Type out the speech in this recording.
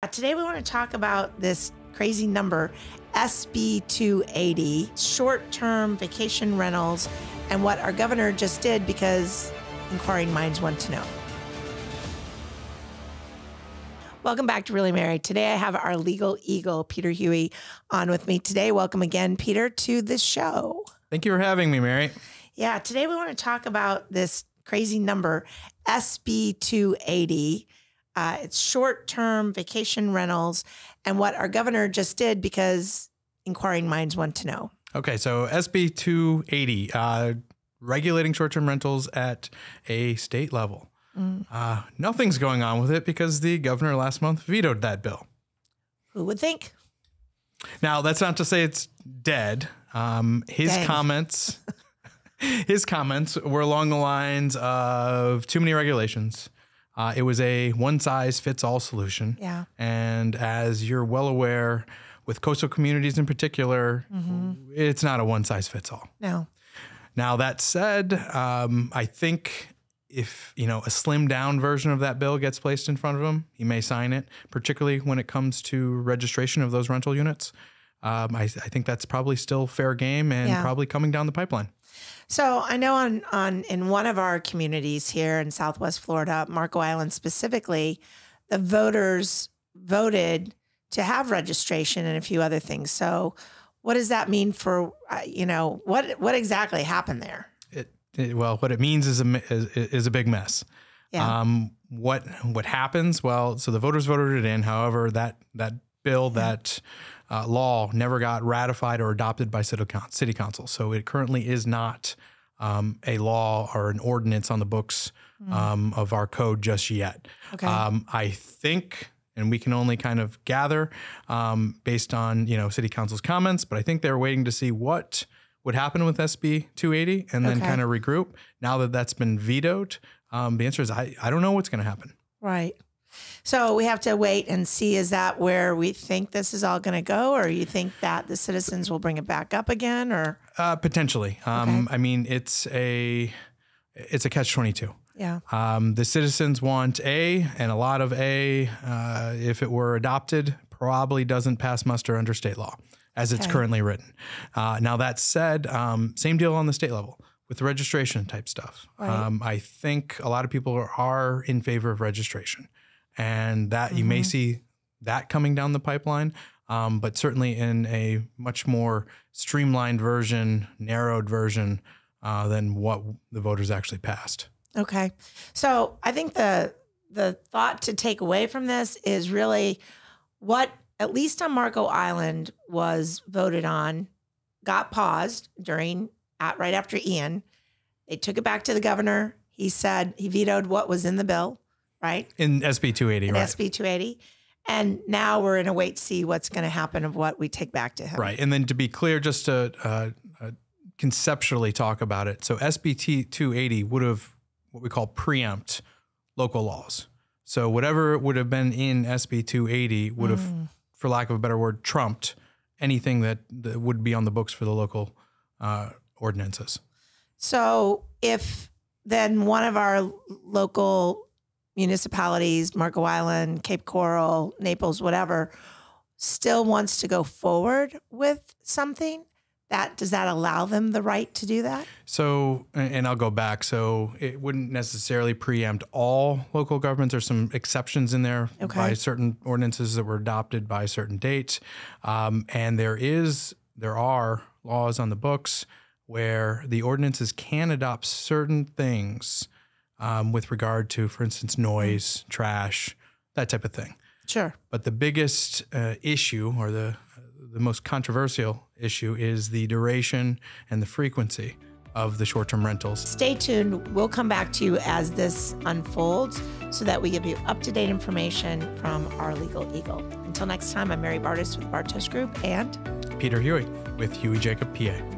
Uh, today, we want to talk about this crazy number SB 280, short term vacation rentals, and what our governor just did because inquiring minds want to know. Welcome back to Really Married. Today, I have our legal eagle, Peter Huey, on with me today. Welcome again, Peter, to the show. Thank you for having me, Mary. Yeah, today we want to talk about this crazy number, SB 280 uh, it's short term vacation rentals and what our governor just did because inquiring minds want to know. Okay, so SB 280, uh, regulating short term rentals at a state level. Mm. Uh, nothing's going on with it because the governor last month vetoed that bill. Who would think? Now, that's not to say it's dead. Um, his Dang. comments. his comments were along the lines of too many regulations, uh, it was a one size fits all solution. Yeah. And as you're well aware, with coastal communities in particular, mm-hmm. it's not a one size fits all. No. Now, that said, um, I think if you know a slimmed down version of that bill gets placed in front of him, he may sign it, particularly when it comes to registration of those rental units um, I, I, think that's probably still fair game and yeah. probably coming down the pipeline. So I know on on in one of our communities here in Southwest Florida, Marco Island specifically, the voters voted to have registration and a few other things. So what does that mean for uh, you know what what exactly happened there? It, it, well, what it means is a is, is a big mess. Yeah. Um, what what happens? Well, so the voters voted it in. However, that that bill that uh, law never got ratified or adopted by city, con- city council. So it currently is not um, a law or an ordinance on the books hmm. um, of our code just yet. Okay. Um, I think, and we can only kind of gather um, based on you know city council's comments, but I think they're waiting to see what would happen with SB 280 and then okay. kind of regroup. Now that that's been vetoed, um, the answer is I, I don't know what's going to happen. Right. So we have to wait and see is that where we think this is all going to go, or you think that the citizens will bring it back up again, or uh, potentially? Um, okay. I mean, it's a it's a catch twenty two. Yeah. Um, the citizens want A, and a lot of A, uh, if it were adopted, probably doesn't pass muster under state law as okay. it's currently written. Uh, now, that said, um, same deal on the state level with registration type stuff. Right. Um, I think a lot of people are, are in favor of registration and that mm-hmm. you may mm-hmm. see that coming down the pipeline. Um, but certainly in a much more streamlined version, narrowed version uh, than what the voters actually passed. Okay, so I think the the thought to take away from this is really what at least on Marco Island was voted on, got paused during at right after Ian. They took it back to the governor. He said he vetoed what was in the bill right? In SB 280, in right. SB 280. And now we're in a wait to see what's going to happen of what we take back to him. Right. And then to be clear, just to uh, uh, conceptually talk about it. So SB 280 would have what we call preempt local laws. So whatever would have been in SB 280 would have, mm. for lack of a better word, trumped anything that, that would be on the books for the local uh, ordinances. So if then one of our local municipalities, Marco Island, Cape Coral, Naples, whatever, still wants to go forward with something, that does that allow them the right to do that? So, and I'll go back. So it wouldn't necessarily preempt all local governments. There's some exceptions in there okay. by certain ordinances that were adopted by certain dates, um, and there is there are laws on the books where the ordinances can adopt certain things um, with regard to, for instance, noise, mm-hmm. trash, that type of thing. Sure. But the biggest uh, issue, or the the most controversial issue, is the duration and the frequency of the short term rentals. Stay tuned. We'll come back to you as this unfolds so that we give you up to date information from our legal eagle. Until next time, I'm Mary Bartis with Bartos Group and Peter Huey with Huey Jacob PA.